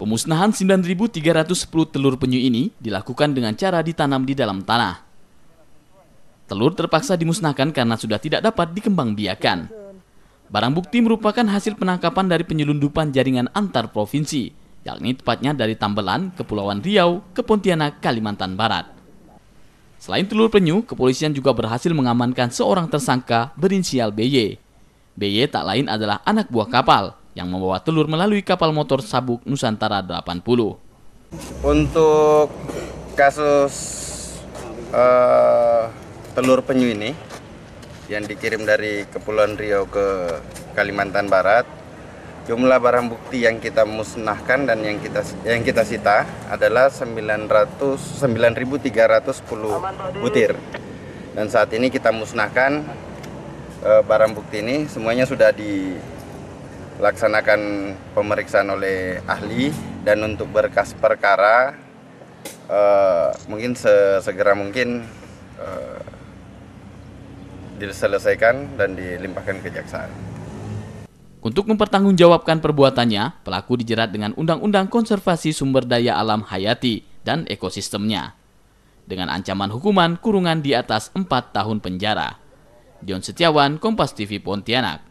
Pemusnahan 9.310 telur penyu ini dilakukan dengan cara ditanam di dalam tanah. Telur terpaksa dimusnahkan karena sudah tidak dapat dikembangbiakan. Barang bukti merupakan hasil penangkapan dari penyelundupan jaringan antar provinsi, yakni tepatnya dari Tambelan, Kepulauan Riau, ke Pontianak, Kalimantan Barat. Selain telur penyu, kepolisian juga berhasil mengamankan seorang tersangka berinisial BY. BY tak lain adalah anak buah kapal, yang membawa telur melalui kapal motor sabuk Nusantara 80. Untuk kasus uh, telur penyu ini yang dikirim dari Kepulauan Riau ke Kalimantan Barat, jumlah barang bukti yang kita musnahkan dan yang kita yang kita sita adalah 9.310 butir. Dan saat ini kita musnahkan uh, barang bukti ini semuanya sudah di laksanakan pemeriksaan oleh ahli dan untuk berkas perkara uh, mungkin segera mungkin uh, diselesaikan dan dilimpahkan ke kejaksaan. Untuk mempertanggungjawabkan perbuatannya, pelaku dijerat dengan Undang-Undang Konservasi Sumber Daya Alam Hayati dan Ekosistemnya dengan ancaman hukuman kurungan di atas 4 tahun penjara. Dion Setiawan, Kompas TV Pontianak.